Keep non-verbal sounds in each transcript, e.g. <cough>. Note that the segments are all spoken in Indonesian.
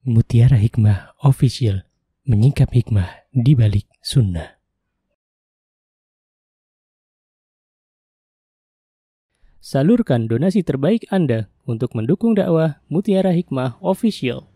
Mutiara Hikmah Official menyingkap hikmah di balik sunnah. Salurkan donasi terbaik Anda untuk mendukung dakwah Mutiara Hikmah Official.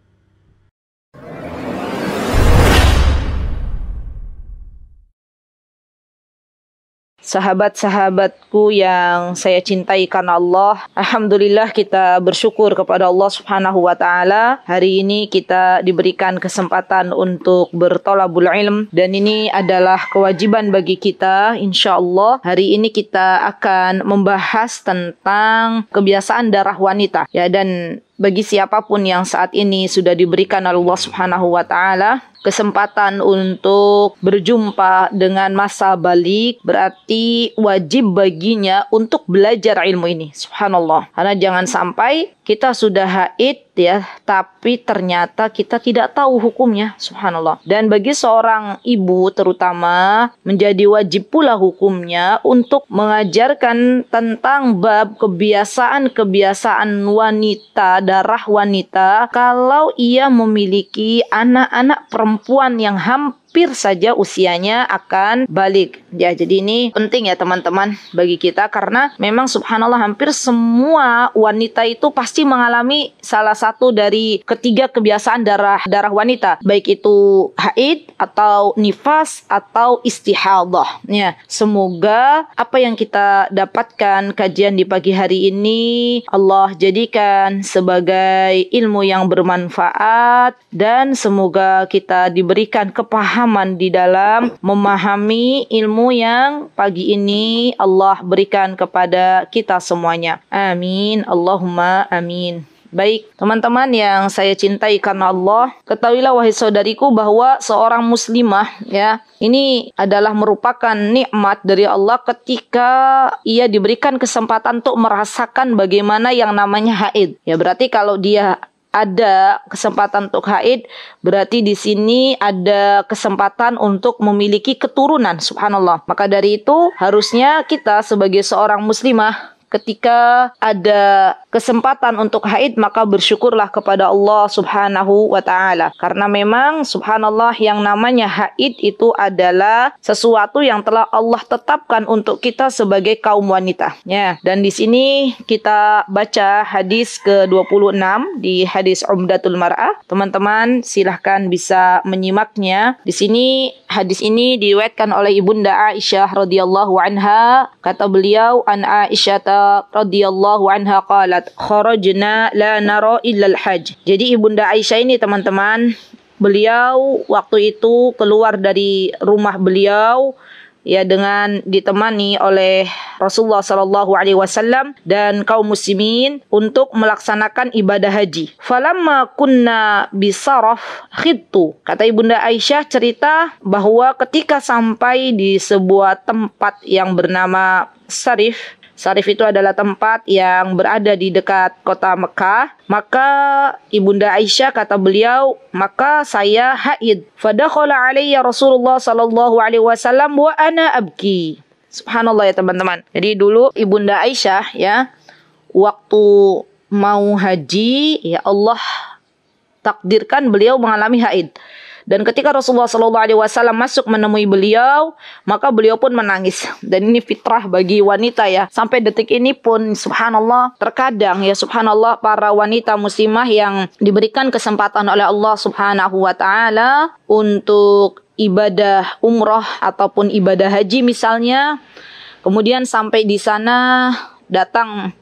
sahabat-sahabatku yang saya cintai karena Allah. Alhamdulillah kita bersyukur kepada Allah Subhanahu wa taala. Hari ini kita diberikan kesempatan untuk bertolabul ilm dan ini adalah kewajiban bagi kita insya Allah. Hari ini kita akan membahas tentang kebiasaan darah wanita. Ya dan bagi siapapun yang saat ini sudah diberikan Allah Subhanahu wa taala kesempatan untuk berjumpa dengan masa balik berarti wajib baginya untuk belajar ilmu ini. Subhanallah. Karena jangan sampai kita sudah haid ya, tapi ternyata kita tidak tahu hukumnya. Subhanallah. Dan bagi seorang ibu terutama menjadi wajib pula hukumnya untuk mengajarkan tentang bab kebiasaan-kebiasaan wanita, darah wanita kalau ia memiliki anak-anak perempuan perempuan yang hampir hampir saja usianya akan balik. Ya, jadi ini penting ya teman-teman bagi kita karena memang subhanallah hampir semua wanita itu pasti mengalami salah satu dari ketiga kebiasaan darah darah wanita, baik itu haid atau nifas atau istihadah. Ya, semoga apa yang kita dapatkan kajian di pagi hari ini Allah jadikan sebagai ilmu yang bermanfaat dan semoga kita diberikan kepahaman pemahaman di dalam memahami ilmu yang pagi ini Allah berikan kepada kita semuanya. Amin. Allahumma amin. Baik, teman-teman yang saya cintai karena Allah, ketahuilah wahai saudariku bahwa seorang muslimah ya, ini adalah merupakan nikmat dari Allah ketika ia diberikan kesempatan untuk merasakan bagaimana yang namanya haid. Ya berarti kalau dia ada kesempatan untuk haid, berarti di sini ada kesempatan untuk memiliki keturunan. Subhanallah. Maka dari itu harusnya kita sebagai seorang muslimah ketika ada kesempatan untuk haid maka bersyukurlah kepada Allah Subhanahu wa taala karena memang subhanallah yang namanya haid itu adalah sesuatu yang telah Allah tetapkan untuk kita sebagai kaum wanita ya dan di sini kita baca hadis ke-26 di hadis Umdatul Mar'ah teman-teman silahkan bisa menyimaknya di sini hadis ini diwetkan oleh Ibunda Aisyah radhiyallahu anha kata beliau an Aisyah radhiyallahu anha qalat kharajna la nara illa al-hajj. Jadi Ibunda Aisyah ini teman-teman, beliau waktu itu keluar dari rumah beliau ya dengan ditemani oleh Rasulullah Shallallahu Alaihi Wasallam dan kaum muslimin untuk melaksanakan ibadah haji. Falamma kunna bisaraf khittu. Kata Ibunda Aisyah cerita bahwa ketika sampai di sebuah tempat yang bernama Sarif Sarif itu adalah tempat yang berada di dekat kota Mekah. Maka Ibunda Aisyah kata beliau, maka saya haid. Fadakhala alaiya Rasulullah sallallahu alaihi wasallam wa ana abki. Subhanallah ya teman-teman. Jadi dulu Ibunda Aisyah ya waktu mau haji ya Allah takdirkan beliau mengalami haid. Dan ketika Rasulullah Shallallahu Alaihi Wasallam masuk menemui beliau, maka beliau pun menangis. Dan ini fitrah bagi wanita ya. Sampai detik ini pun, Subhanallah, terkadang ya Subhanallah para wanita muslimah yang diberikan kesempatan oleh Allah Subhanahu Wa Taala untuk ibadah umroh ataupun ibadah haji misalnya, kemudian sampai di sana datang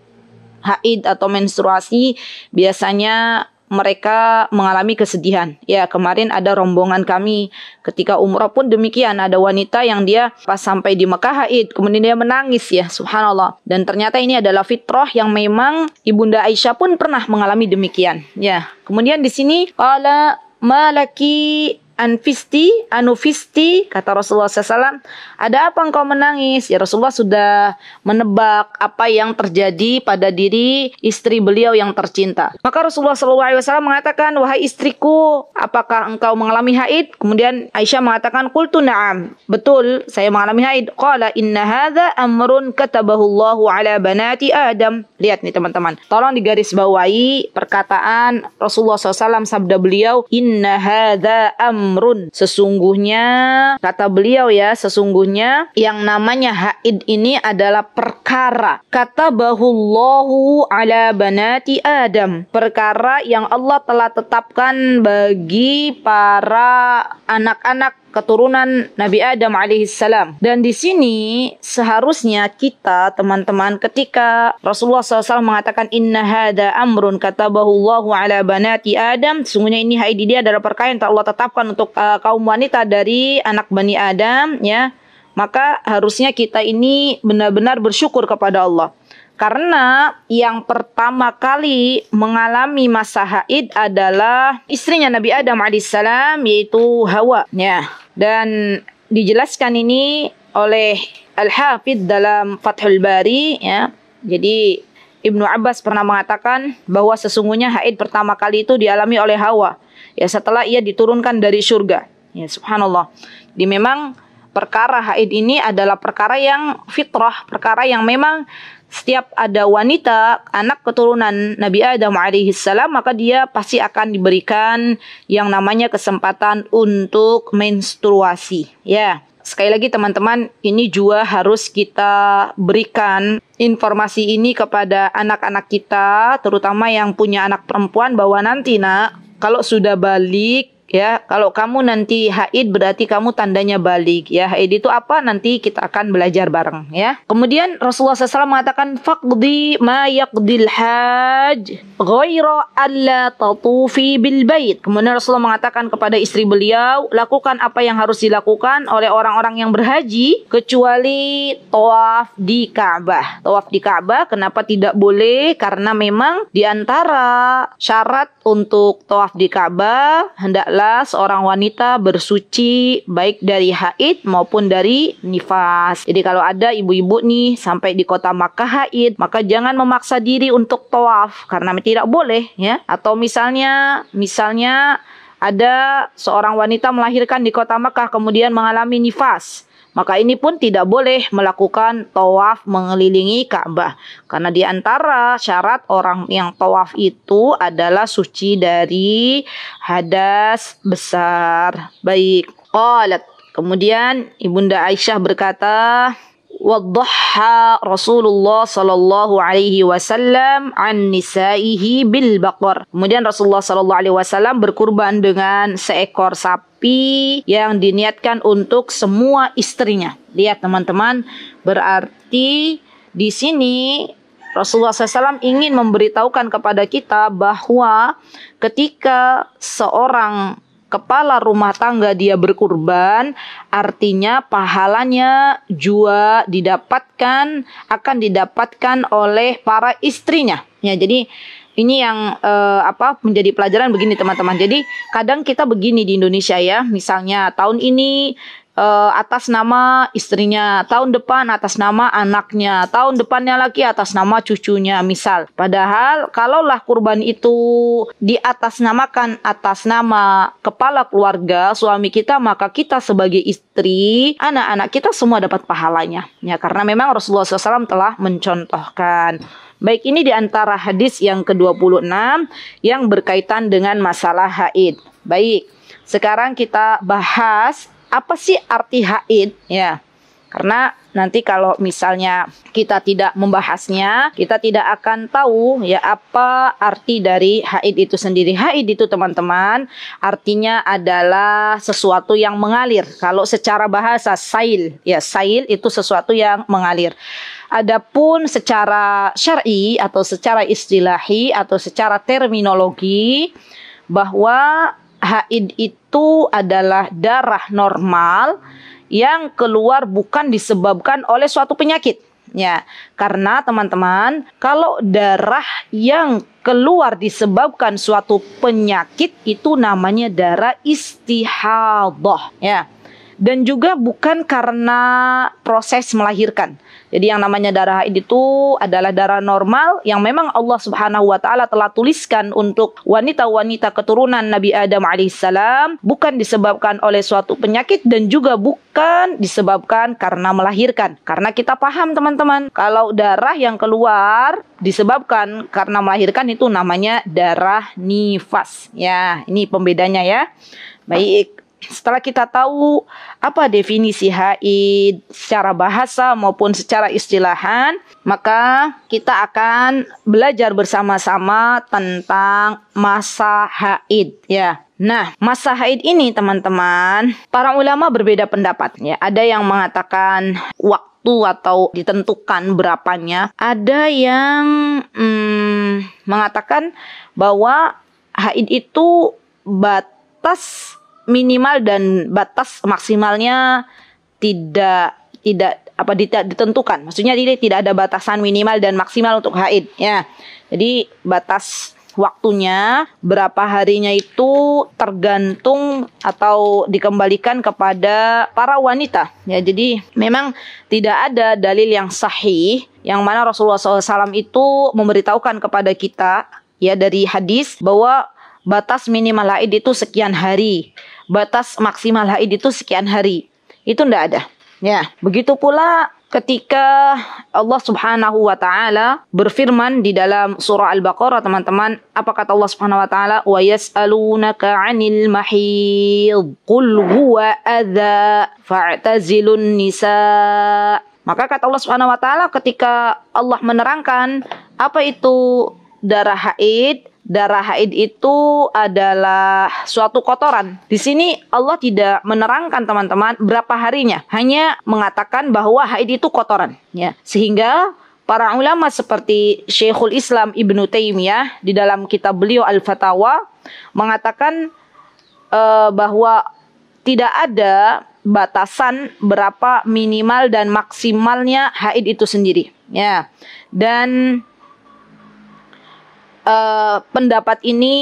haid atau menstruasi biasanya mereka mengalami kesedihan. Ya, kemarin ada rombongan kami ketika umroh pun demikian. Ada wanita yang dia pas sampai di Mekah Haid, kemudian dia menangis ya, subhanallah. Dan ternyata ini adalah fitrah yang memang Ibunda Aisyah pun pernah mengalami demikian. Ya, kemudian di sini qala malaki anfisti, anufisti, kata Rasulullah SAW, ada apa engkau menangis? Ya Rasulullah sudah menebak apa yang terjadi pada diri istri beliau yang tercinta. Maka Rasulullah SAW mengatakan, wahai istriku, apakah engkau mengalami haid? Kemudian Aisyah mengatakan, kultu na'am, betul, saya mengalami haid. Qala inna hadha amrun katabahullahu ala banati Adam. Lihat nih teman-teman, tolong digarisbawahi perkataan Rasulullah SAW sabda beliau, inna hadha amrun amrun. Sesungguhnya kata beliau ya, sesungguhnya yang namanya haid ini adalah perkara. Kata bahullahu ala banati Adam. Perkara yang Allah telah tetapkan bagi para anak-anak keturunan Nabi Adam alaihissalam. Dan di sini seharusnya kita teman-teman ketika Rasulullah SAW mengatakan inna hada amrun katabahu Allahu ala banati Adam, sungguhnya ini haidi dia adalah perkara yang Allah tetapkan untuk uh, kaum wanita dari anak Bani Adam ya. Maka harusnya kita ini benar-benar bersyukur kepada Allah. Karena yang pertama kali mengalami masa haid adalah istrinya Nabi Adam alaihissalam yaitu Hawa. Ya, dan dijelaskan ini oleh al hafid dalam Fathul Bari ya. Jadi Ibnu Abbas pernah mengatakan bahwa sesungguhnya haid pertama kali itu dialami oleh Hawa ya setelah ia diturunkan dari surga. Ya subhanallah. Di memang perkara haid ini adalah perkara yang fitrah, perkara yang memang setiap ada wanita anak keturunan Nabi Adam alaihi salam maka dia pasti akan diberikan yang namanya kesempatan untuk menstruasi ya sekali lagi teman-teman ini juga harus kita berikan informasi ini kepada anak-anak kita terutama yang punya anak perempuan bahwa nanti nak kalau sudah balik ya kalau kamu nanti haid berarti kamu tandanya balik ya haid itu apa nanti kita akan belajar bareng ya kemudian Rasulullah SAW mengatakan fakdi ma yakdil haj ghoiro alla tatufi bil bait kemudian Rasulullah mengatakan kepada istri beliau lakukan apa yang harus dilakukan oleh orang-orang yang berhaji kecuali tawaf di Ka'bah tawaf di Ka'bah kenapa tidak boleh karena memang diantara syarat untuk tawaf di Ka'bah hendaklah orang wanita bersuci baik dari haid maupun dari nifas. Jadi kalau ada ibu-ibu nih sampai di kota Makkah haid, maka jangan memaksa diri untuk tawaf karena tidak boleh ya. Atau misalnya misalnya ada seorang wanita melahirkan di kota Makkah kemudian mengalami nifas maka ini pun tidak boleh melakukan tawaf mengelilingi Ka'bah. Karena di antara syarat orang yang tawaf itu adalah suci dari hadas besar. Baik, qalat. Kemudian Ibunda Aisyah berkata, وضحى رسول sallallahu alaihi wasallam an nisaihi bil baqar. Kemudian Rasulullah sallallahu alaihi wasallam berkurban dengan seekor sapi yang diniatkan untuk semua istrinya. Lihat teman-teman, berarti di sini Rasulullah SAW ingin memberitahukan kepada kita bahwa ketika seorang kepala rumah tangga dia berkurban, artinya pahalanya jua didapatkan akan didapatkan oleh para istrinya. Ya, jadi ini yang eh, apa menjadi pelajaran begini teman-teman. Jadi kadang kita begini di Indonesia ya, misalnya tahun ini uh, atas nama istrinya, tahun depan atas nama anaknya, tahun depannya lagi atas nama cucunya misal. Padahal kalaulah kurban itu di atas namakan atas nama kepala keluarga suami kita, maka kita sebagai istri, anak-anak kita semua dapat pahalanya. Ya karena memang Rasulullah SAW telah mencontohkan. Baik ini di antara hadis yang ke-26 yang berkaitan dengan masalah haid. Baik, sekarang kita bahas apa sih arti haid ya karena nanti kalau misalnya kita tidak membahasnya kita tidak akan tahu ya apa arti dari haid itu sendiri haid itu teman-teman artinya adalah sesuatu yang mengalir kalau secara bahasa sail ya sail itu sesuatu yang mengalir Adapun secara syar'i atau secara istilahi atau secara terminologi bahwa haid itu adalah darah normal yang keluar bukan disebabkan oleh suatu penyakit. Ya, karena teman-teman, kalau darah yang keluar disebabkan suatu penyakit itu namanya darah istihadah, ya. Dan juga bukan karena proses melahirkan. Jadi yang namanya darah haid itu adalah darah normal yang memang Allah Subhanahu wa taala telah tuliskan untuk wanita-wanita keturunan Nabi Adam alaihissalam bukan disebabkan oleh suatu penyakit dan juga bukan disebabkan karena melahirkan. Karena kita paham teman-teman, kalau darah yang keluar disebabkan karena melahirkan itu namanya darah nifas. Ya, ini pembedanya ya. Baik, setelah kita tahu apa definisi haid secara bahasa maupun secara istilahan, maka kita akan belajar bersama-sama tentang masa haid ya. Nah, masa haid ini teman-teman, para ulama berbeda pendapat ya. Ada yang mengatakan waktu atau ditentukan berapanya. Ada yang hmm, mengatakan bahwa haid itu batas minimal dan batas maksimalnya tidak tidak apa ditentukan. Maksudnya tidak tidak ada batasan minimal dan maksimal untuk haid ya. Jadi batas waktunya berapa harinya itu tergantung atau dikembalikan kepada para wanita ya jadi memang tidak ada dalil yang sahih yang mana Rasulullah SAW itu memberitahukan kepada kita ya dari hadis bahwa batas minimal haid itu sekian hari, batas maksimal haid itu sekian hari. Itu ndak ada. Ya, begitu pula ketika Allah Subhanahu wa taala berfirman di dalam surah Al-Baqarah teman-teman, apa kata Allah Subhanahu wa taala? "Wa yas'alunaka 'anil mahid, qul huwa adza fa'tazilun nisa'." Maka kata Allah Subhanahu wa taala ketika Allah menerangkan apa itu darah haid darah haid itu adalah suatu kotoran. Di sini Allah tidak menerangkan teman-teman berapa harinya, hanya mengatakan bahwa haid itu kotoran ya. Sehingga para ulama seperti Syekhul Islam Ibnu Taimiyah di dalam kitab beliau Al-Fatawa mengatakan uh, bahwa tidak ada batasan berapa minimal dan maksimalnya haid itu sendiri ya. Dan uh, pendapat ini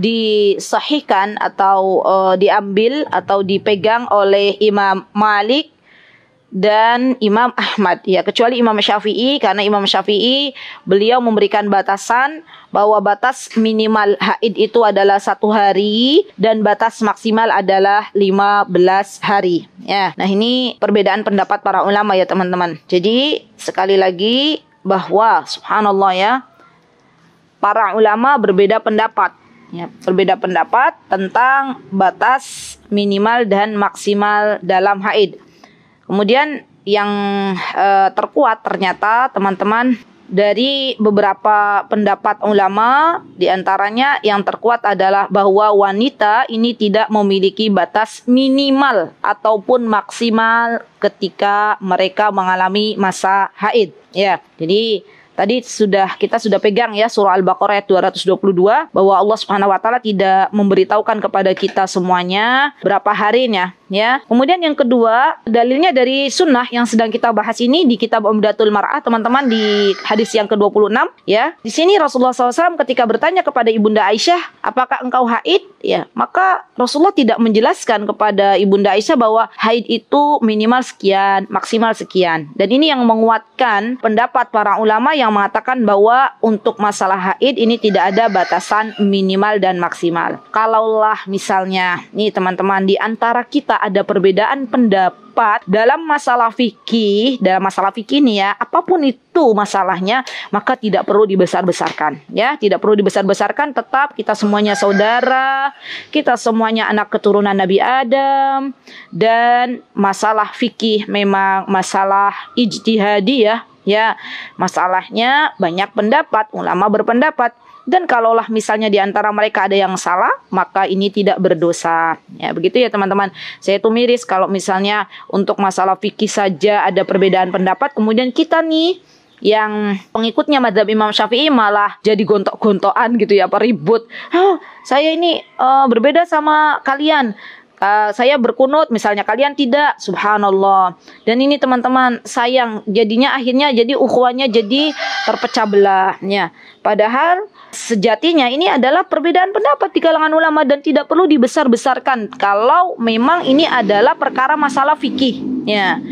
disahihkan atau uh, diambil atau dipegang oleh Imam Malik dan Imam Ahmad ya kecuali Imam Syafi'i karena Imam Syafi'i beliau memberikan batasan bahwa batas minimal haid itu adalah satu hari dan batas maksimal adalah 15 hari ya nah ini perbedaan pendapat para ulama ya teman-teman jadi sekali lagi bahwa subhanallah ya para ulama berbeda pendapat ya berbeda pendapat tentang batas minimal dan maksimal dalam haid kemudian yang e, terkuat ternyata teman-teman dari beberapa pendapat ulama diantaranya yang terkuat adalah bahwa wanita ini tidak memiliki batas minimal ataupun maksimal ketika mereka mengalami masa haid ya jadi Tadi sudah kita sudah pegang ya surah Al-Baqarah ayat 222 bahwa Allah Subhanahu wa taala tidak memberitahukan kepada kita semuanya berapa harinya ya. Kemudian yang kedua, dalilnya dari sunnah yang sedang kita bahas ini di kitab Umdatul Mar'ah teman-teman di hadis yang ke-26 ya. Di sini Rasulullah SAW ketika bertanya kepada Ibunda Aisyah, apakah engkau haid? Ya, maka Rasulullah tidak menjelaskan kepada Ibunda Aisyah bahwa haid itu minimal sekian, maksimal sekian. Dan ini yang menguatkan pendapat para ulama yang mengatakan bahwa untuk masalah haid ini tidak ada batasan minimal dan maksimal. Kalaulah misalnya, nih teman-teman di antara kita ada perbedaan pendapat dalam masalah fikih, dalam masalah fikih ini ya, apapun itu masalahnya, maka tidak perlu dibesar-besarkan, ya, tidak perlu dibesar-besarkan, tetap kita semuanya saudara, kita semuanya anak keturunan Nabi Adam dan masalah fikih memang masalah ijtihadi ya, ya. Masalahnya banyak pendapat, ulama berpendapat dan kalaulah misalnya di antara mereka ada yang salah, maka ini tidak berdosa. Ya, begitu ya teman-teman. Saya itu miris kalau misalnya untuk masalah fikih saja ada perbedaan pendapat, kemudian kita nih yang pengikutnya madhab Imam Syafi'i malah jadi gontok-gontokan gitu ya, apa ribut. Oh, saya ini uh, berbeda sama kalian. Uh, saya berkunut misalnya kalian tidak subhanallah dan ini teman-teman sayang jadinya akhirnya jadi ukhuwanya jadi terpecah belahnya padahal Sejatinya ini adalah perbedaan pendapat di kalangan ulama dan tidak perlu dibesar-besarkan kalau memang ini adalah perkara masalah fikih. Ya.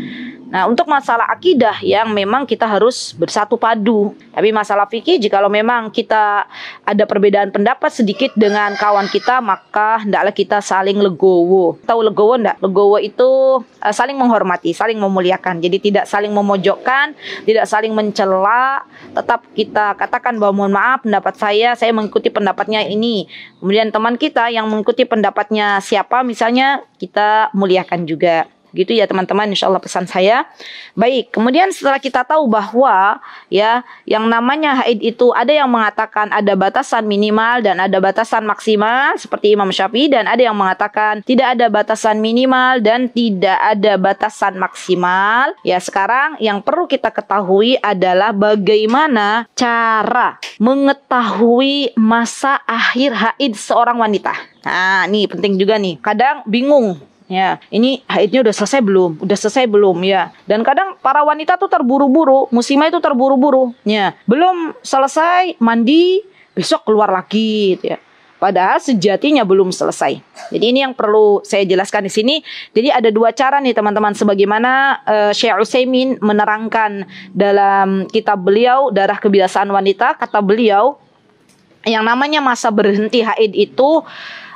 Nah, untuk masalah akidah yang memang kita harus bersatu padu. Tapi masalah fikih jikalau memang kita ada perbedaan pendapat sedikit dengan kawan kita, maka hendaklah kita saling legowo. Tahu legowo enggak? Legowo itu uh, saling menghormati, saling memuliakan. Jadi tidak saling memojokkan, tidak saling mencela, tetap kita katakan bahwa mohon maaf pendapat saya, saya mengikuti pendapatnya ini. Kemudian teman kita yang mengikuti pendapatnya siapa misalnya, kita muliakan juga. Gitu ya teman-teman, insya Allah pesan saya. Baik, kemudian setelah kita tahu bahwa ya yang namanya haid itu ada yang mengatakan ada batasan minimal dan ada batasan maksimal seperti Imam Syafi'i dan ada yang mengatakan tidak ada batasan minimal dan tidak ada batasan maksimal. Ya sekarang yang perlu kita ketahui adalah bagaimana cara mengetahui masa akhir haid seorang wanita. Nah, ini penting juga nih. Kadang bingung Ya, ini haidnya udah selesai belum? Udah selesai belum? Ya. Dan kadang para wanita tuh terburu-buru, musimnya itu terburu-buru. Ya, belum selesai mandi, besok keluar lagi gitu ya. Padahal sejatinya belum selesai. Jadi ini yang perlu saya jelaskan di sini. Jadi ada dua cara nih teman-teman sebagaimana uh, Syekh Utsaimin menerangkan dalam kitab beliau Darah Kebiasaan Wanita kata beliau yang namanya masa berhenti haid itu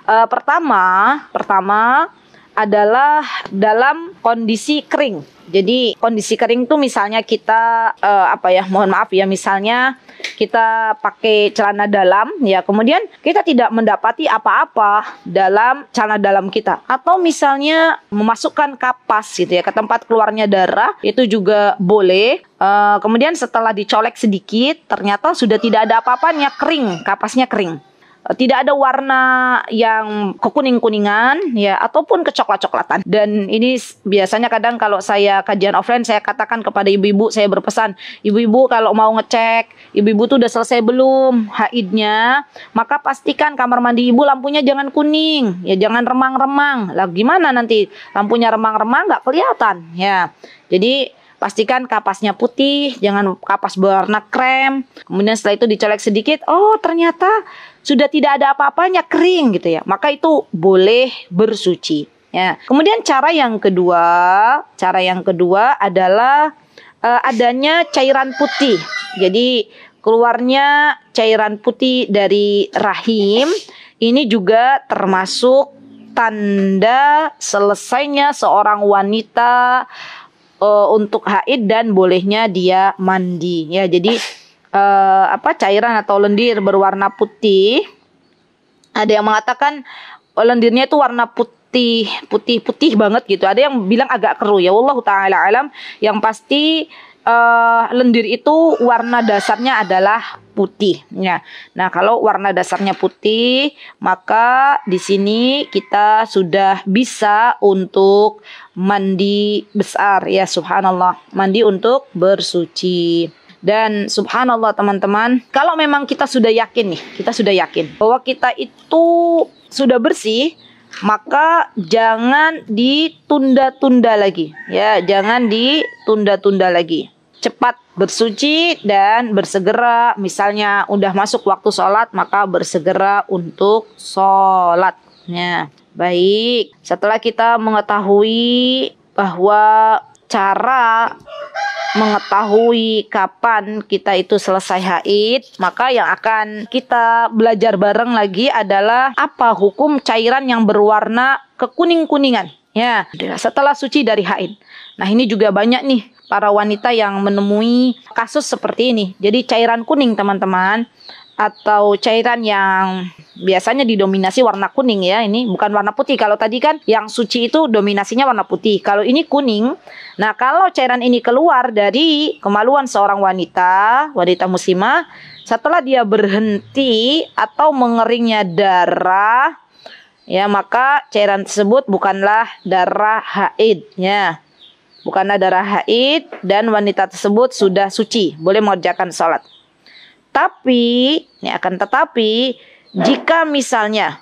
uh, pertama pertama adalah dalam kondisi kering. Jadi kondisi kering tuh misalnya kita uh, apa ya, mohon maaf ya, misalnya kita pakai celana dalam ya, kemudian kita tidak mendapati apa-apa dalam celana dalam kita atau misalnya memasukkan kapas gitu ya ke tempat keluarnya darah itu juga boleh. Uh, kemudian setelah dicolek sedikit ternyata sudah tidak ada apa-apanya, kering, kapasnya kering. Eh, tidak ada warna yang kekuning-kuningan ya ataupun kecoklat-coklatan. Dan ini biasanya kadang kalau saya kajian offline saya katakan kepada ibu-ibu saya berpesan, ibu-ibu kalau mau ngecek ibu-ibu tuh udah selesai belum haidnya, maka pastikan kamar mandi ibu lampunya jangan kuning, ya jangan remang-remang. Lah gimana nanti lampunya remang-remang nggak kelihatan ya. Jadi pastikan kapasnya putih, jangan kapas berwarna krem. Kemudian setelah itu dicolek sedikit, oh ternyata sudah tidak ada apa-apanya kering gitu ya. Maka itu boleh bersuci. Ya. Kemudian cara yang kedua, cara yang kedua adalah uh, adanya cairan putih. Jadi keluarnya cairan putih dari rahim ini juga termasuk tanda selesainya seorang wanita uh, untuk haid dan bolehnya dia mandi ya. Jadi uh, apa cairan atau lendir berwarna putih. Ada yang mengatakan oh, lendirnya itu warna putih, putih-putih banget gitu. Ada yang bilang agak keruh ya Allah taala alam. Yang pasti uh, lendir itu warna dasarnya adalah putih ya. Nah, kalau warna dasarnya putih, maka di sini kita sudah bisa untuk mandi besar ya subhanallah, mandi untuk bersuci. Dan subhanallah teman-teman, kalau memang kita sudah yakin nih, kita sudah yakin bahwa kita itu sudah bersih, maka jangan ditunda-tunda lagi. Ya, jangan ditunda-tunda lagi. Cepat bersuci dan bersegera misalnya udah masuk waktu sholat maka bersegera untuk sholat ya baik setelah kita mengetahui bahwa cara mengetahui kapan kita itu selesai haid, maka yang akan kita belajar bareng lagi adalah apa hukum cairan yang berwarna kekuning-kuningan. Ya, setelah suci dari haid. Nah, ini juga banyak nih para wanita yang menemui kasus seperti ini. Jadi cairan kuning, teman-teman, atau cairan yang biasanya didominasi warna kuning ya ini bukan warna putih kalau tadi kan yang suci itu dominasinya warna putih kalau ini kuning nah kalau cairan ini keluar dari kemaluan seorang wanita wanita muslimah setelah dia berhenti atau mengeringnya darah ya maka cairan tersebut bukanlah darah haid ya bukanlah darah haid dan wanita tersebut sudah suci boleh mengerjakan sholat tapi, ini akan tetapi jika misalnya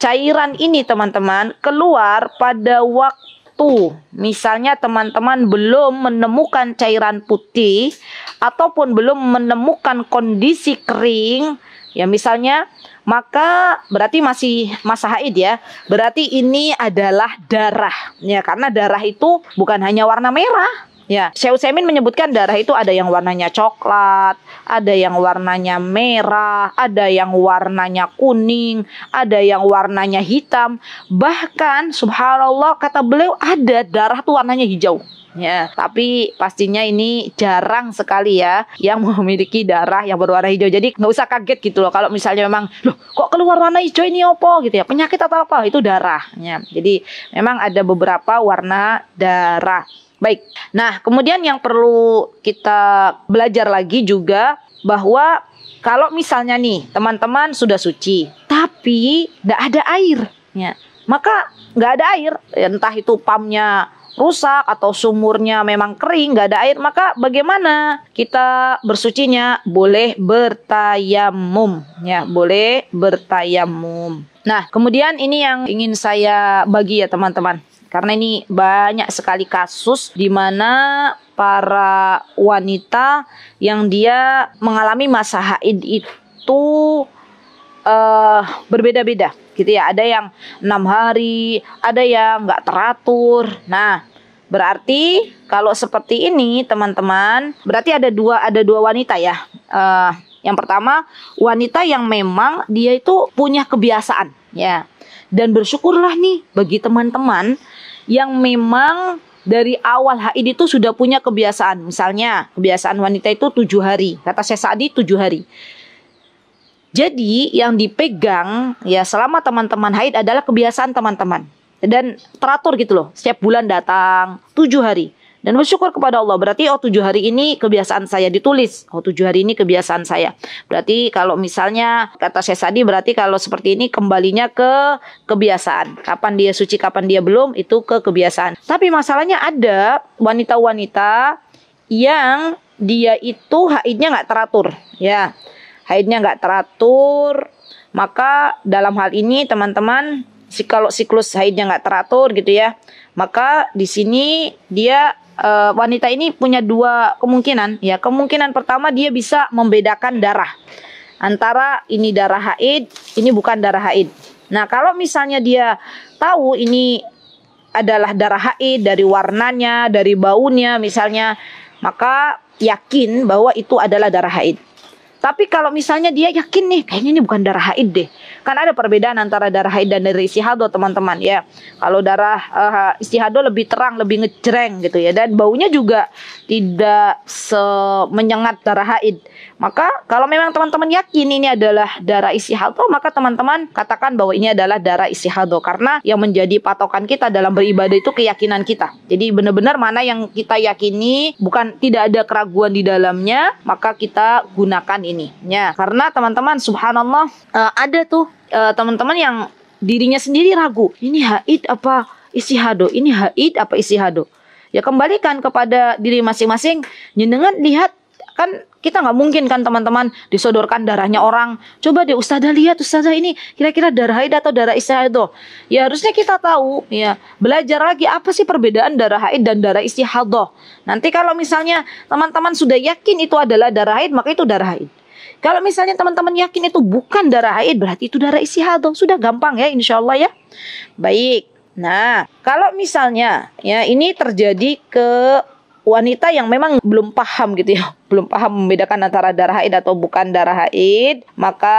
cairan ini teman-teman keluar pada waktu misalnya teman-teman belum menemukan cairan putih ataupun belum menemukan kondisi kering ya misalnya maka berarti masih masa haid ya berarti ini adalah darah ya karena darah itu bukan hanya warna merah Ya, Syekh Utsaimin menyebutkan darah itu ada yang warnanya coklat, ada yang warnanya merah, ada yang warnanya kuning, ada yang warnanya hitam. Bahkan subhanallah kata beliau ada darah tuh warnanya hijau. Ya, tapi pastinya ini jarang sekali ya yang <laughs> memiliki darah yang berwarna hijau. Jadi nggak usah kaget gitu loh kalau misalnya memang loh kok keluar warna hijau ini opo gitu ya penyakit atau apa itu darahnya. Jadi memang ada beberapa warna darah. Baik. Nah, kemudian yang perlu kita belajar lagi juga bahwa kalau misalnya nih teman-teman sudah suci, tapi tidak ada air, ya, maka nggak ada air, entah itu pamnya rusak atau sumurnya memang kering, nggak ada air, maka bagaimana kita bersucinya? Boleh bertayamum, ya, boleh bertayamum. Nah, kemudian ini yang ingin saya bagi ya teman-teman. Karena ini banyak sekali kasus di mana para wanita yang dia mengalami masa haid itu uh, berbeda-beda gitu ya. Ada yang enam hari, ada yang nggak teratur. Nah, berarti kalau seperti ini teman-teman, berarti ada dua ada dua wanita ya. Uh, yang pertama, wanita yang memang dia itu punya kebiasaan ya. Dan bersyukurlah nih bagi teman-teman yang memang dari awal haid itu sudah punya kebiasaan. Misalnya kebiasaan wanita itu tujuh hari. Kata saya saat ini tujuh hari. Jadi yang dipegang ya selama teman-teman haid adalah kebiasaan teman-teman. Dan teratur gitu loh. Setiap bulan datang tujuh hari dan bersyukur kepada Allah. Berarti oh tujuh hari ini kebiasaan saya ditulis. Oh tujuh hari ini kebiasaan saya. Berarti kalau misalnya kata saya tadi berarti kalau seperti ini kembalinya ke kebiasaan. Kapan dia suci, kapan dia belum itu ke kebiasaan. Tapi masalahnya ada wanita-wanita yang dia itu haidnya nggak teratur ya haidnya nggak teratur maka dalam hal ini teman-teman kalau siklus haidnya nggak teratur gitu ya, maka di sini dia e, wanita ini punya dua kemungkinan ya. Kemungkinan pertama dia bisa membedakan darah antara ini darah haid, ini bukan darah haid. Nah, kalau misalnya dia tahu ini adalah darah haid dari warnanya, dari baunya misalnya, maka yakin bahwa itu adalah darah haid. Tapi kalau misalnya dia yakin nih, kayaknya ini bukan darah haid deh. Kan ada perbedaan antara darah haid dan dari istihado teman-teman ya. Kalau darah uh, istihado lebih terang, lebih ngejreng gitu ya. Dan baunya juga tidak semenyengat darah haid. Maka kalau memang teman-teman yakin ini adalah darah isi hado, maka teman-teman katakan bahwa ini adalah darah isi hado. Karena yang menjadi patokan kita dalam beribadah itu keyakinan kita. Jadi benar-benar mana yang kita yakini, bukan tidak ada keraguan di dalamnya, maka kita gunakan ini. Ya, karena teman-teman, subhanallah, eh, ada tuh eh, teman-teman yang dirinya sendiri ragu. Ini haid apa isi hado? Ini haid apa isi hado? Ya kembalikan kepada diri masing-masing. Jenengan lihat Kan kita nggak mungkin kan teman-teman disodorkan darahnya orang. Coba deh ustazah lihat ustazah ini kira-kira darah haid atau darah istihadah. Ya harusnya kita tahu ya. Belajar lagi apa sih perbedaan darah haid dan darah istihadah. Nanti kalau misalnya teman-teman sudah yakin itu adalah darah haid maka itu darah haid. Kalau misalnya teman-teman yakin itu bukan darah haid, berarti itu darah istihadah. Sudah gampang ya, insya Allah ya. Baik. Nah, kalau misalnya ya ini terjadi ke wanita yang memang belum paham gitu ya, <laughs> belum paham membedakan antara darah haid atau bukan darah haid, maka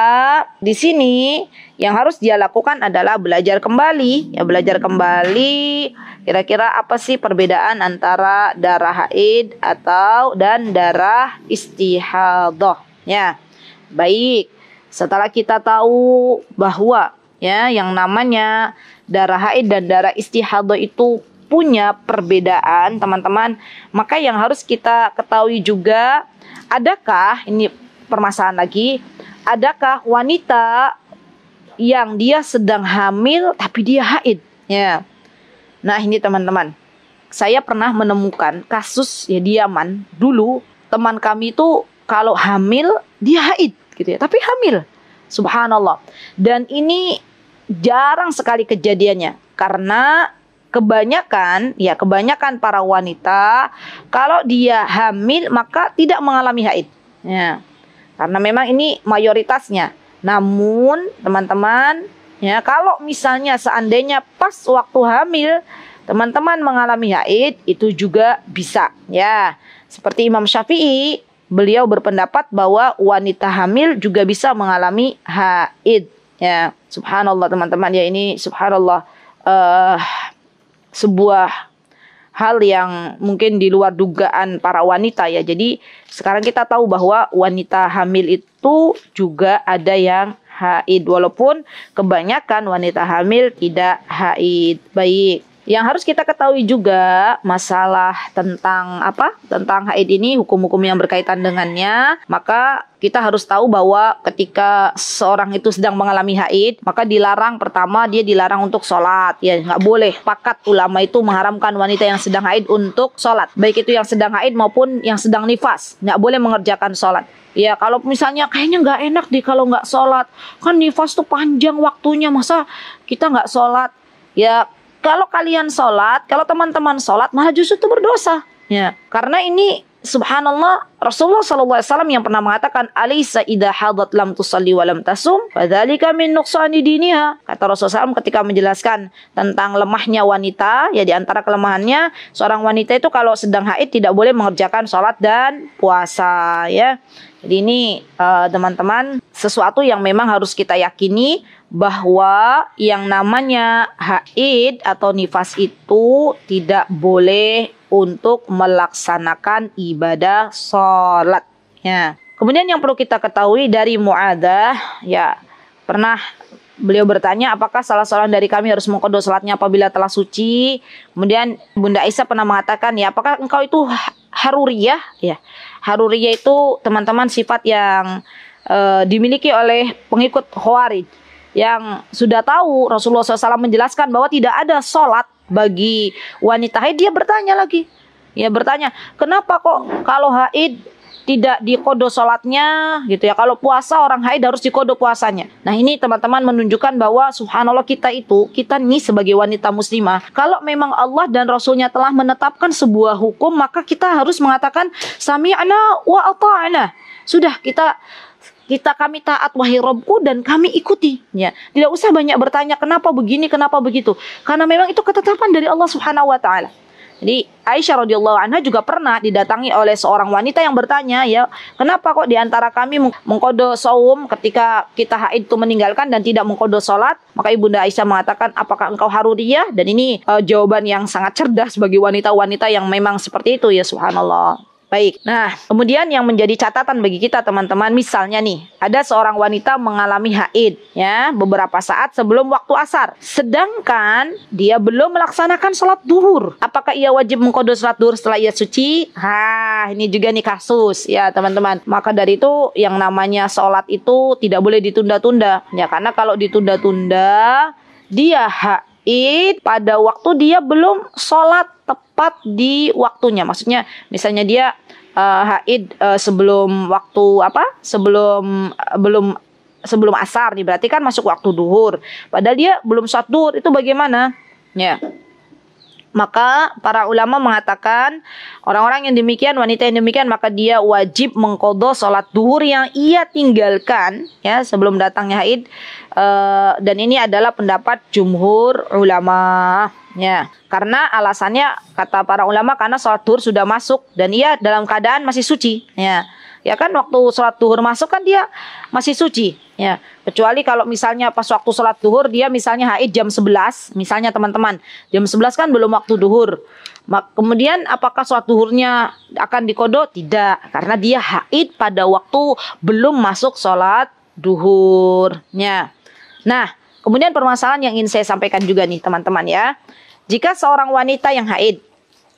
di sini yang harus dia lakukan adalah belajar kembali, ya belajar kembali kira-kira apa sih perbedaan antara darah haid atau dan darah istihadah. Ya. Baik. Setelah kita tahu bahwa ya yang namanya darah haid dan darah istihadah itu punya perbedaan teman-teman maka yang harus kita ketahui juga adakah ini permasalahan lagi adakah wanita yang dia sedang hamil tapi dia haid ya nah ini teman-teman saya pernah menemukan kasus ya di dulu teman kami itu kalau hamil dia haid gitu ya tapi hamil subhanallah dan ini jarang sekali kejadiannya karena kebanyakan ya kebanyakan para wanita kalau dia hamil maka tidak mengalami haid. Ya. Karena memang ini mayoritasnya. Namun teman-teman ya kalau misalnya seandainya pas waktu hamil teman-teman mengalami haid itu juga bisa ya. Seperti Imam Syafi'i beliau berpendapat bahwa wanita hamil juga bisa mengalami haid ya. Subhanallah teman-teman ya ini subhanallah uh, sebuah hal yang mungkin di luar dugaan para wanita ya. Jadi sekarang kita tahu bahwa wanita hamil itu juga ada yang haid walaupun kebanyakan wanita hamil tidak haid. Baik. Yang harus kita ketahui juga masalah tentang apa? Tentang haid ini hukum-hukum yang berkaitan dengannya, maka kita harus tahu bahwa ketika seorang itu sedang mengalami haid, maka dilarang pertama dia dilarang untuk sholat, ya nggak boleh. Pakat ulama itu mengharamkan wanita yang sedang haid untuk sholat, baik itu yang sedang haid maupun yang sedang nifas, nggak boleh mengerjakan sholat. Ya kalau misalnya kayaknya nggak enak deh kalau nggak sholat, kan nifas tuh panjang waktunya masa kita nggak sholat. Ya kalau kalian sholat, kalau teman-teman sholat, malah justru itu berdosa. Ya, karena ini subhanallah Rasulullah sallallahu alaihi wasallam yang pernah mengatakan alaisa idza hadat lam tusalli wa lam tasum fadzalika min nuqsani diniha. Kata Rasulullah SAW ketika menjelaskan tentang lemahnya wanita, ya di antara kelemahannya seorang wanita itu kalau sedang haid tidak boleh mengerjakan salat dan puasa ya. Jadi ini eh, teman-teman uh, teman -teman, sesuatu yang memang harus kita yakini bahwa yang namanya haid atau nifas itu tidak boleh untuk melaksanakan ibadah sholat. Ya. Kemudian yang perlu kita ketahui dari Mu'adah, ya pernah beliau bertanya apakah salah seorang dari kami harus mengkodok sholatnya apabila telah suci. Kemudian Bunda Isa pernah mengatakan ya apakah engkau itu haruriyah? Ya haruriyah itu teman-teman sifat yang e, dimiliki oleh pengikut Khawarij yang sudah tahu Rasulullah SAW menjelaskan bahwa tidak ada sholat bagi wanita haid dia bertanya lagi. Ya bertanya, kenapa kok kalau haid tidak dikodo sholatnya gitu ya. Kalau puasa orang haid harus dikodo puasanya. Nah ini teman-teman menunjukkan bahwa subhanallah kita itu, kita nih sebagai wanita muslimah. Kalau memang Allah dan Rasulnya telah menetapkan sebuah hukum, maka kita harus mengatakan sami'na wa ata'na. Sudah kita kita kami taat wahai Robku dan kami ikuti ya Tidak usah banyak bertanya kenapa begini, kenapa begitu. Karena memang itu ketetapan dari Allah Subhanahu wa taala. Jadi Aisyah radhiyallahu anha juga pernah didatangi oleh seorang wanita yang bertanya, ya kenapa kok diantara kami mengkodo saum ketika kita haid itu meninggalkan dan tidak mengkodo sholat? Maka ibunda Aisyah mengatakan, apakah engkau haruriyah? Dan ini uh, jawaban yang sangat cerdas bagi wanita-wanita yang memang seperti itu ya subhanallah. Baik. Nah, kemudian yang menjadi catatan bagi kita teman-teman, misalnya nih, ada seorang wanita mengalami haid ya beberapa saat sebelum waktu asar. Sedangkan dia belum melaksanakan sholat duhur. Apakah ia wajib mengkodok sholat duhur setelah ia suci? Hah, ini juga nih kasus ya teman-teman. Maka dari itu yang namanya sholat itu tidak boleh ditunda-tunda. Ya karena kalau ditunda-tunda dia hak Id pada waktu dia belum sholat tepat di waktunya. Maksudnya misalnya dia uh, haid uh, sebelum waktu apa? Sebelum uh, belum sebelum asar nih berarti kan masuk waktu duhur. Padahal dia belum sholat duhur itu bagaimana? Ya. Yeah. Maka para ulama mengatakan orang-orang yang demikian, wanita yang demikian maka dia wajib mengkodo sholat duhur yang ia tinggalkan ya sebelum datangnya haid e, eh, dan ini adalah pendapat jumhur ulama ya karena alasannya kata para ulama karena sholat duhur sudah masuk dan ia dalam keadaan masih suci ya ya kan waktu sholat duhur masuk kan dia masih suci ya kecuali kalau misalnya pas waktu sholat duhur dia misalnya haid jam 11 misalnya teman-teman jam 11 kan belum waktu duhur kemudian apakah sholat duhurnya akan dikodo tidak karena dia haid pada waktu belum masuk sholat duhurnya nah kemudian permasalahan yang ingin saya sampaikan juga nih teman-teman ya jika seorang wanita yang haid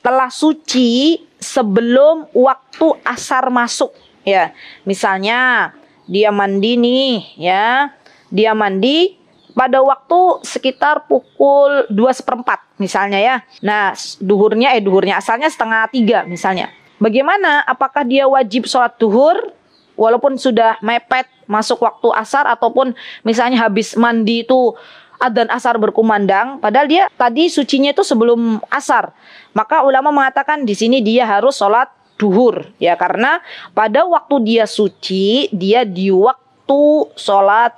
telah suci sebelum waktu asar masuk Ya, misalnya dia mandi nih, ya. Dia mandi pada waktu sekitar pukul dua seperempat misalnya ya. Nah, duhurnya eh duhurnya asalnya setengah tiga misalnya. Bagaimana? Apakah dia wajib sholat duhur walaupun sudah mepet masuk waktu asar ataupun misalnya habis mandi itu adzan asar berkumandang padahal dia tadi sucinya itu sebelum asar maka ulama mengatakan di sini dia harus sholat duhur ya karena pada waktu dia suci dia di waktu sholat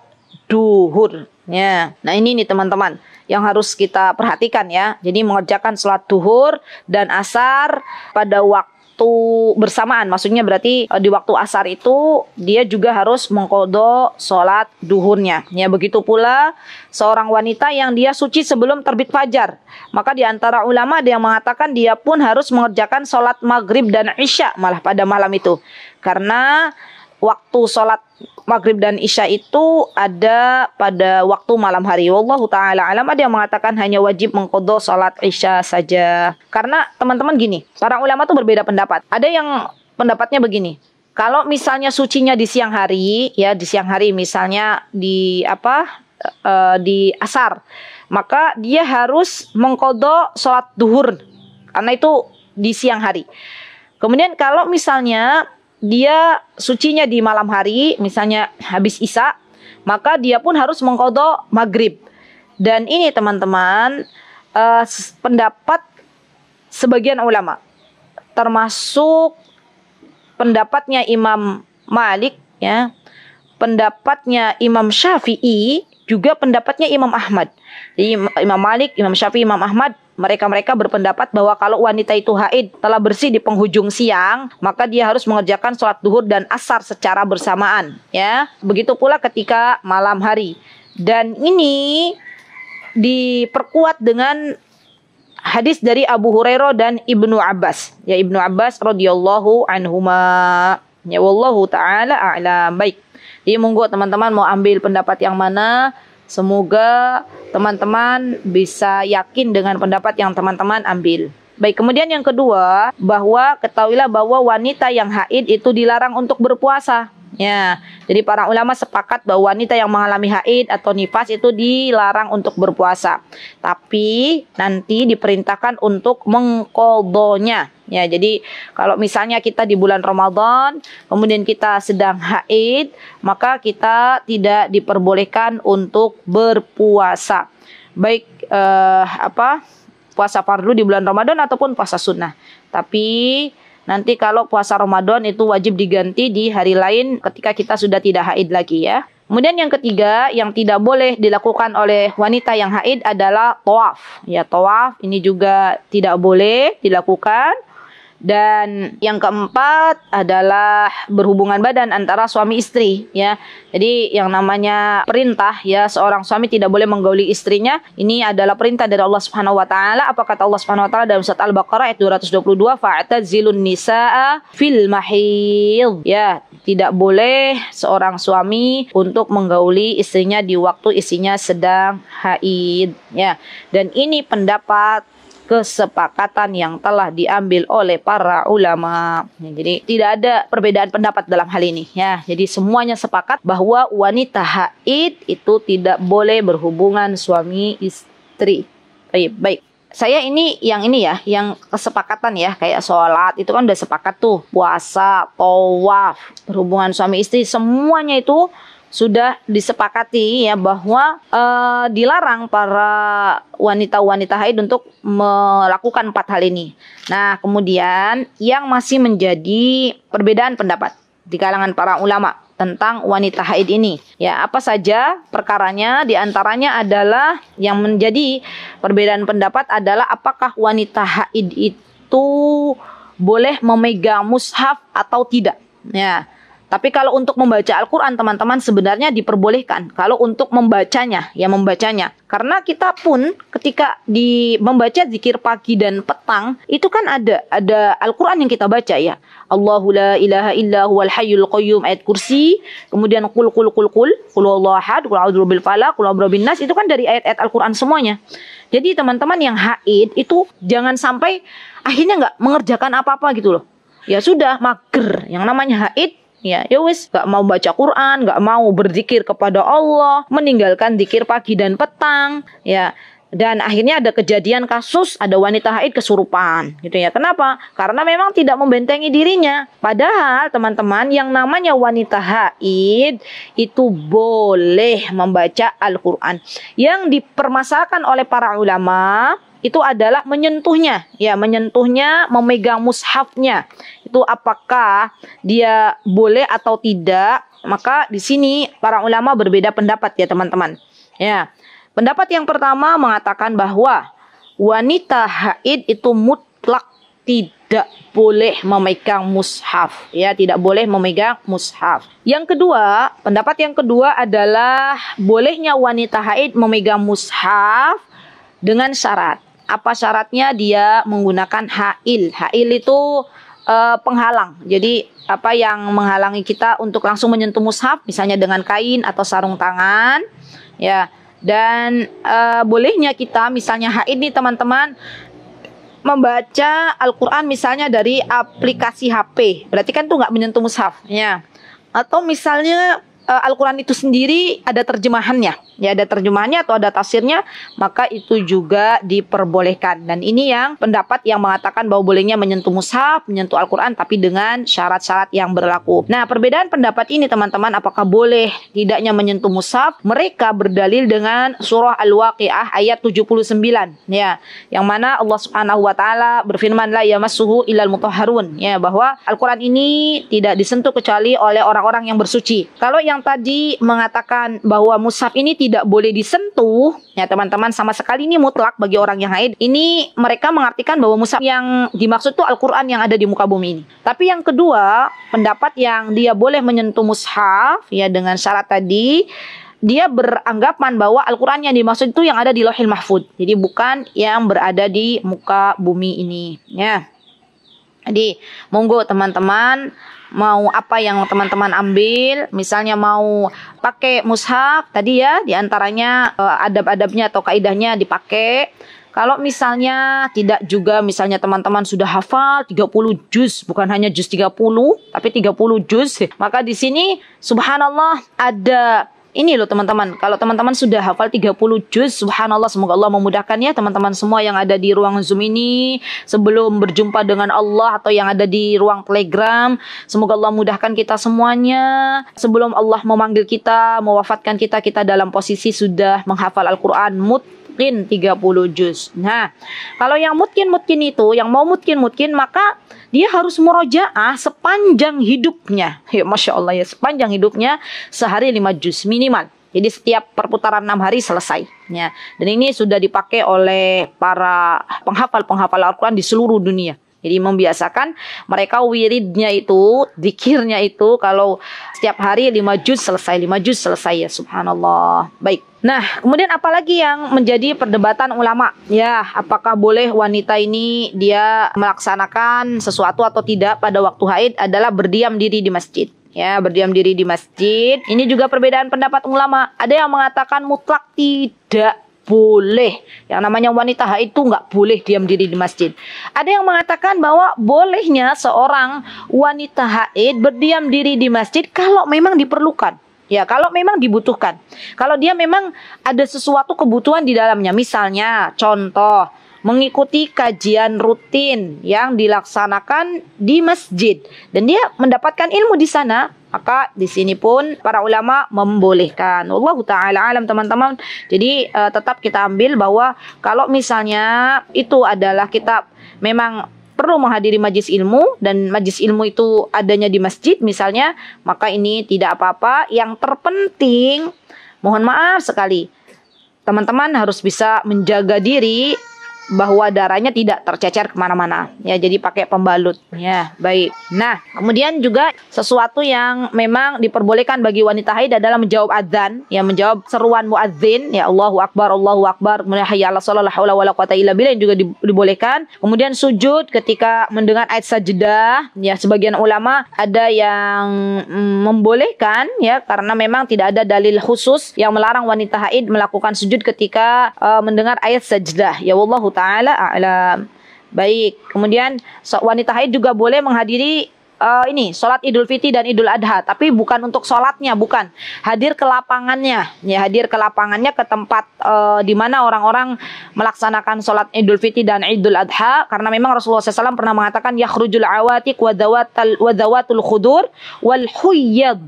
duhur ya. Nah ini nih teman-teman yang harus kita perhatikan ya. Jadi mengerjakan sholat duhur dan asar pada waktu waktu bersamaan. Maksudnya berarti eh, di waktu asar itu dia juga harus mengkodo sholat duhurnya. Ya begitu pula seorang wanita yang dia suci sebelum terbit fajar. Maka di antara ulama dia mengatakan dia pun harus mengerjakan sholat maghrib dan isya malah pada malam itu. Karena waktu sholat maghrib dan isya itu ada pada waktu malam hari. Wallahu taala alam ada yang mengatakan hanya wajib mengkodoh sholat isya saja. Karena teman-teman gini, para ulama tuh berbeda pendapat. Ada yang pendapatnya begini. Kalau misalnya sucinya di siang hari, ya di siang hari misalnya di apa uh, di asar, maka dia harus mengkodoh sholat duhur karena itu di siang hari. Kemudian kalau misalnya dia sucinya di malam hari, misalnya habis Isya, maka dia pun harus mengkodok maghrib. Dan ini teman-teman uh, pendapat sebagian ulama, termasuk pendapatnya Imam Malik, ya, pendapatnya Imam Syafi'i juga pendapatnya Imam Ahmad. Jadi Imam Malik, Imam Syafi'i, Imam Ahmad mereka-mereka berpendapat bahwa kalau wanita itu haid telah bersih di penghujung siang, maka dia harus mengerjakan sholat duhur dan asar secara bersamaan. Ya, begitu pula ketika malam hari. Dan ini diperkuat dengan hadis dari Abu Hurairah dan Ibnu Abbas. Ya Ibnu Abbas radhiyallahu anhuma. Ya wallahu taala a'lam. Baik. Jadi iya, monggo teman-teman mau ambil pendapat yang mana? Semoga teman-teman bisa yakin dengan pendapat yang teman-teman ambil. Baik, kemudian yang kedua, bahwa ketahuilah bahwa wanita yang haid itu dilarang untuk berpuasa. Ya, jadi para ulama sepakat bahwa wanita yang mengalami haid atau nifas itu dilarang untuk berpuasa. Tapi nanti diperintahkan untuk mengkodonya. Ya, jadi kalau misalnya kita di bulan Ramadan, kemudian kita sedang haid, maka kita tidak diperbolehkan untuk berpuasa. Baik eh, apa? puasa fardu di bulan Ramadan ataupun puasa sunnah. Tapi Nanti kalau puasa Ramadan itu wajib diganti di hari lain ketika kita sudah tidak haid lagi ya. Kemudian yang ketiga yang tidak boleh dilakukan oleh wanita yang haid adalah toaf. Ya toaf ini juga tidak boleh dilakukan. Dan yang keempat adalah berhubungan badan antara suami istri ya. Jadi yang namanya perintah ya seorang suami tidak boleh menggauli istrinya. Ini adalah perintah dari Allah Subhanahu wa taala. Apa kata Allah Subhanahu wa taala dalam surat Al-Baqarah ayat 222 fa'tazilun nisaa fil mahid. Ya, tidak boleh seorang suami untuk menggauli istrinya di waktu istrinya sedang haid ya. Dan ini pendapat kesepakatan yang telah diambil oleh para ulama. Ya, jadi tidak ada perbedaan pendapat dalam hal ini ya. Jadi semuanya sepakat bahwa wanita haid itu tidak boleh berhubungan suami istri. Baik, baik. Saya ini yang ini ya, yang kesepakatan ya, kayak sholat itu kan udah sepakat tuh, puasa, tawaf, berhubungan suami istri, semuanya itu sudah disepakati ya bahwa e, dilarang para wanita-wanita haid untuk melakukan empat hal ini. Nah, kemudian yang masih menjadi perbedaan pendapat di kalangan para ulama tentang wanita haid ini. Ya, apa saja perkaranya di antaranya adalah yang menjadi perbedaan pendapat adalah apakah wanita haid itu boleh memegang mushaf atau tidak. Ya. Tapi kalau untuk membaca Al-Quran, teman-teman sebenarnya diperbolehkan. Kalau untuk membacanya, ya membacanya. Karena kita pun ketika di membaca zikir pagi dan petang, itu kan ada ada Al-Quran yang kita baca ya. Allahu la ilaha illa huwal hayyul qayyum ayat kursi. Kemudian kul kul kul kul. Kul Allah kul a'udhu bil falak, kul a'udhu bin nas. Itu kan dari ayat-ayat Al-Quran semuanya. Jadi teman-teman yang haid itu jangan sampai akhirnya nggak mengerjakan apa-apa gitu loh. Ya sudah mager. Yang namanya haid ya ya wis gak mau baca Quran gak mau berzikir kepada Allah meninggalkan zikir pagi dan petang ya dan akhirnya ada kejadian kasus ada wanita haid kesurupan gitu ya. Kenapa? Karena memang tidak membentengi dirinya. Padahal teman-teman yang namanya wanita haid itu boleh membaca Al-Qur'an. Yang dipermasalahkan oleh para ulama itu adalah menyentuhnya, ya menyentuhnya, memegang mushafnya itu apakah dia boleh atau tidak, maka di sini para ulama berbeda pendapat ya teman-teman. Ya. Pendapat yang pertama mengatakan bahwa wanita haid itu mutlak tidak boleh memegang mushaf ya tidak boleh memegang mushaf yang kedua pendapat yang kedua adalah bolehnya wanita haid memegang mushaf dengan syarat apa syaratnya dia menggunakan hail hail itu uh, penghalang. Jadi apa yang menghalangi kita untuk langsung menyentuh mushaf misalnya dengan kain atau sarung tangan ya. Dan uh, bolehnya kita misalnya haid nih teman-teman membaca Al-Quran misalnya dari aplikasi HP berarti kan tuh nggak menyentuh mushaf ya atau misalnya uh, Al-Quran itu sendiri ada terjemahannya ya ada terjemahannya atau ada tafsirnya maka itu juga diperbolehkan dan ini yang pendapat yang mengatakan bahwa bolehnya menyentuh mushaf menyentuh Al-Qur'an tapi dengan syarat-syarat yang berlaku nah perbedaan pendapat ini teman-teman apakah boleh tidaknya menyentuh mushaf mereka berdalil dengan surah Al-Waqiah ayat 79 ya yang mana Allah Subhanahu wa taala berfirman la yamassuhu ilal mutahharun ya bahwa Al-Qur'an ini tidak disentuh kecuali oleh orang-orang yang bersuci kalau yang tadi mengatakan bahwa mushaf ini tidak tidak boleh disentuh, ya teman-teman sama sekali ini mutlak bagi orang yang haid. Ini mereka mengartikan bahwa musaf yang dimaksud itu Al-Qur'an yang ada di muka bumi ini. Tapi yang kedua, pendapat yang dia boleh menyentuh mushaf ya dengan syarat tadi dia beranggapan bahwa Al-Quran yang dimaksud itu yang ada di lohil Mahfud. Jadi bukan yang berada di muka bumi ini. Ya. Jadi monggo teman-teman mau apa yang teman-teman ambil, misalnya mau pakai mushaf tadi ya, diantaranya eh, adab-adabnya atau kaidahnya dipakai. Kalau misalnya tidak juga misalnya teman-teman sudah hafal 30 juz, bukan hanya juz 30, tapi 30 juz, maka di sini subhanallah ada ini loh teman-teman, kalau teman-teman sudah hafal 30 juz, subhanallah semoga Allah memudahkan ya teman-teman semua yang ada di ruang Zoom ini sebelum berjumpa dengan Allah atau yang ada di ruang Telegram, semoga Allah mudahkan kita semuanya sebelum Allah memanggil kita, mewafatkan kita kita dalam posisi sudah menghafal Al-Qur'an mut mutkin 30 juz. Nah, kalau yang mutkin-mutkin itu, yang mau mutkin-mutkin maka dia harus murojaah sepanjang hidupnya. Ya, Masya Allah ya, sepanjang hidupnya sehari 5 juz minimal. Jadi setiap perputaran enam hari selesai. Ya. Dan ini sudah dipakai oleh para penghafal-penghafal Al-Quran di seluruh dunia. Jadi membiasakan mereka wiridnya itu, dikirnya itu kalau setiap hari lima juz selesai, lima juz selesai ya subhanallah. Baik. Nah, kemudian apa lagi yang menjadi perdebatan ulama? Ya, apakah boleh wanita ini dia melaksanakan sesuatu atau tidak pada waktu haid adalah berdiam diri di masjid. Ya, berdiam diri di masjid. Ini juga perbedaan pendapat ulama. Ada yang mengatakan mutlak tidak boleh. Yang namanya wanita haid itu nggak boleh diam diri di masjid. Ada yang mengatakan bahwa bolehnya seorang wanita haid berdiam diri di masjid kalau memang diperlukan. Ya, kalau memang dibutuhkan. Kalau dia memang ada sesuatu kebutuhan di dalamnya, misalnya contoh mengikuti kajian rutin yang dilaksanakan di masjid dan dia mendapatkan ilmu di sana maka di sini pun para ulama membolehkan Allah taala alam teman-teman jadi uh, tetap kita ambil bahwa kalau misalnya itu adalah kitab memang perlu menghadiri majlis ilmu dan majlis ilmu itu adanya di masjid misalnya, maka ini tidak apa-apa. Yang terpenting mohon maaf sekali teman-teman harus bisa menjaga diri bahwa darahnya tidak tercecer kemana-mana ya jadi pakai pembalut ya baik nah kemudian juga sesuatu yang memang diperbolehkan bagi wanita haid adalah menjawab adzan ya menjawab seruan muadzin ya Allahu akbar Allahu akbar kemudian hayya ala sholat haula wala quwata illa billah juga dibolehkan kemudian sujud ketika mendengar ayat sajdah ya sebagian ulama ada yang mm, membolehkan ya karena memang tidak ada dalil khusus yang melarang wanita haid melakukan sujud ketika uh, mendengar ayat sajdah ya Allahu taala a'lam. Baik, kemudian wanita haid juga boleh menghadiri uh, ini sholat Idul Fitri dan Idul Adha, tapi bukan untuk sholatnya, bukan hadir ke lapangannya, ya hadir ke lapangannya ke tempat uh, di mana orang-orang melaksanakan sholat Idul Fitri dan Idul Adha, karena memang Rasulullah SAW pernah mengatakan khrujul awatik wadawatul wadawatul khudur wal huyyad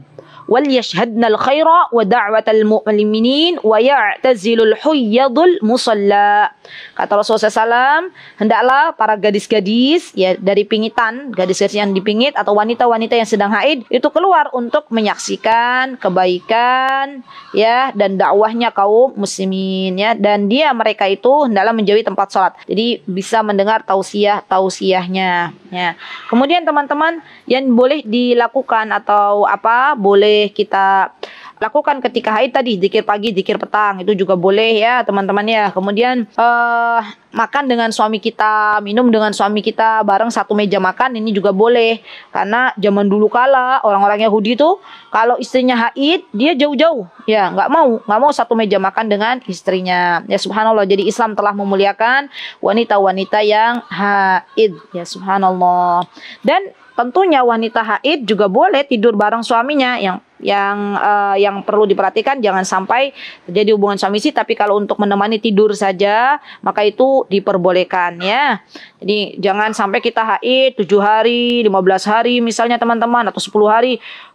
wal الخير khaira wa ويعتزل mu'minin wa ya'tazilul huyyadul musalla. Kata Rasulullah SAW, hendaklah para gadis-gadis ya dari pingitan, gadis-gadis yang dipingit atau wanita-wanita yang sedang haid itu keluar untuk menyaksikan kebaikan ya dan dakwahnya kaum muslimin ya dan dia mereka itu hendaklah menjauhi tempat sholat. Jadi bisa mendengar tausiah tausiahnya ya. Kemudian teman-teman yang boleh dilakukan atau apa boleh boleh kita lakukan ketika haid tadi zikir pagi zikir petang itu juga boleh ya teman-teman ya kemudian uh, makan dengan suami kita minum dengan suami kita bareng satu meja makan ini juga boleh karena zaman dulu kala orang-orang Yahudi itu kalau istrinya haid dia jauh-jauh ya nggak mau nggak mau satu meja makan dengan istrinya ya subhanallah jadi Islam telah memuliakan wanita-wanita yang haid ya subhanallah dan Tentunya wanita haid juga boleh tidur bareng suaminya yang yang uh, yang perlu diperhatikan jangan sampai terjadi hubungan suami istri tapi kalau untuk menemani tidur saja maka itu diperbolehkan ya. Jadi jangan sampai kita haid 7 hari, 15 hari misalnya teman-teman atau 10 hari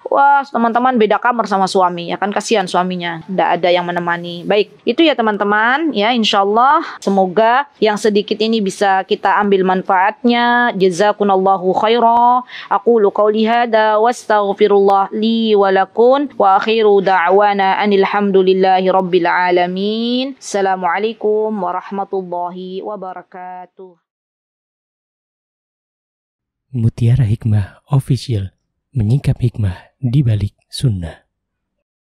wah teman-teman beda kamar sama suami ya kan kasihan suaminya tidak ada yang menemani. Baik, itu ya teman-teman ya insyaallah semoga yang sedikit ini bisa kita ambil manfaatnya. Jazakumullahu khairan Aku qauli hada wastaghfirullah li wa تتقون وآخر دعوانا أن الحمد لله رب العالمين السلام عليكم ورحمة الله وبركاته Mutiara Hikmah Official menyingkap hikmah di balik sunnah.